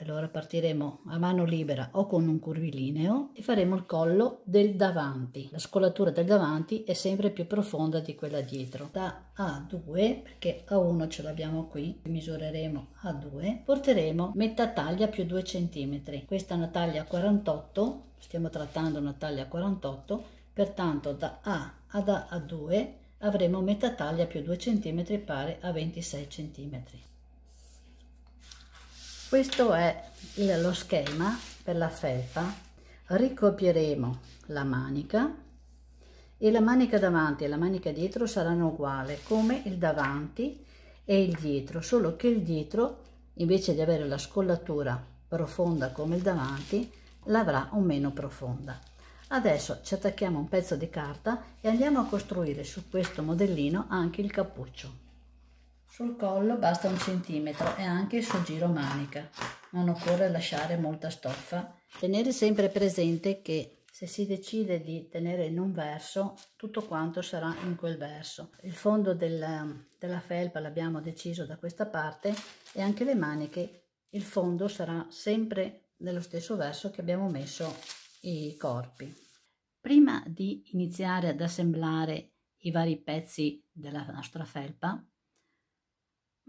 Allora partiremo a mano libera o con un curvilineo e faremo il collo del davanti. La scolatura del davanti è sempre più profonda di quella dietro. Da A2, perché A1 ce l'abbiamo qui, misureremo A2, porteremo metà taglia più 2 cm. Questa è una taglia 48, stiamo trattando una taglia 48, pertanto da A ad A2 avremo metà taglia più 2 cm pari a 26 cm. Questo è lo schema per la felpa. ricopieremo la manica e la manica davanti e la manica dietro saranno uguali come il davanti e il dietro, solo che il dietro invece di avere la scollatura profonda come il davanti l'avrà o meno profonda. Adesso ci attacchiamo un pezzo di carta e andiamo a costruire su questo modellino anche il cappuccio. Sul collo basta un centimetro e anche sul giro manica. Non occorre lasciare molta stoffa. Tenere sempre presente che se si decide di tenere in un verso, tutto quanto sarà in quel verso. Il fondo del, della felpa l'abbiamo deciso da questa parte e anche le maniche, il fondo sarà sempre nello stesso verso che abbiamo messo i corpi. Prima di iniziare ad assemblare i vari pezzi della nostra felpa,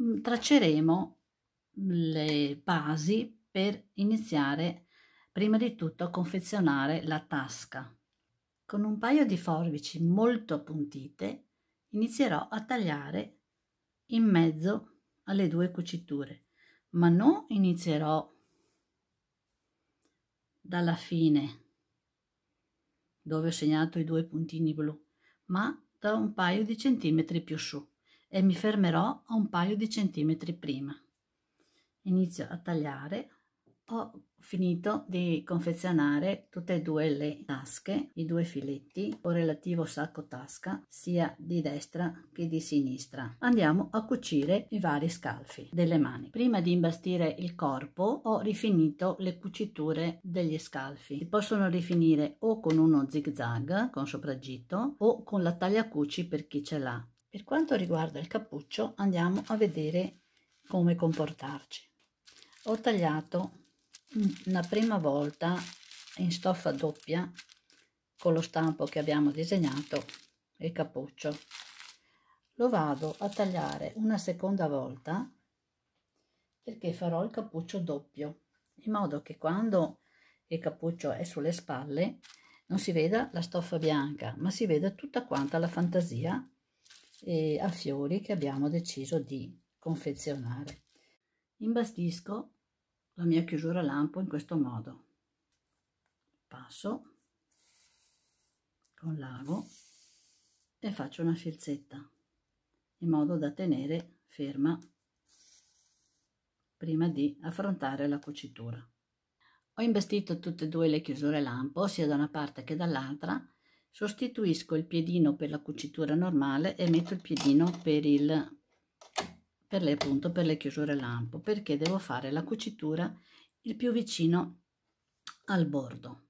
Mm, tracceremo le basi per iniziare prima di tutto a confezionare la tasca. Con un paio di forbici molto appuntite inizierò a tagliare in mezzo alle due cuciture, ma non inizierò dalla fine dove ho segnato i due puntini blu, ma da un paio di centimetri più su e mi fermerò a un paio di centimetri prima. Inizio a tagliare, ho finito di confezionare tutte e due le tasche, i due filetti o relativo sacco tasca sia di destra che di sinistra. Andiamo a cucire i vari scalfi delle mani. Prima di imbastire il corpo ho rifinito le cuciture degli scalfi. Si possono rifinire o con uno zigzag con sopraggitto o con la taglia cuci per chi ce l'ha. Per quanto riguarda il cappuccio andiamo a vedere come comportarci. Ho tagliato una prima volta in stoffa doppia con lo stampo che abbiamo disegnato il cappuccio. Lo vado a tagliare una seconda volta perché farò il cappuccio doppio in modo che quando il cappuccio è sulle spalle non si veda la stoffa bianca ma si veda tutta quanta la fantasia eh, a fiori che abbiamo deciso di confezionare. Imbastisco la mia chiusura lampo in questo modo. Passo con l'ago e faccio una filzetta in modo da tenere ferma prima di affrontare la cucitura. Ho imbastito tutte e due le chiusure lampo, sia da una parte che dall'altra, sostituisco il piedino per la cucitura normale e metto il piedino per il per le appunto per le chiusure lampo perché devo fare la cucitura il più vicino al bordo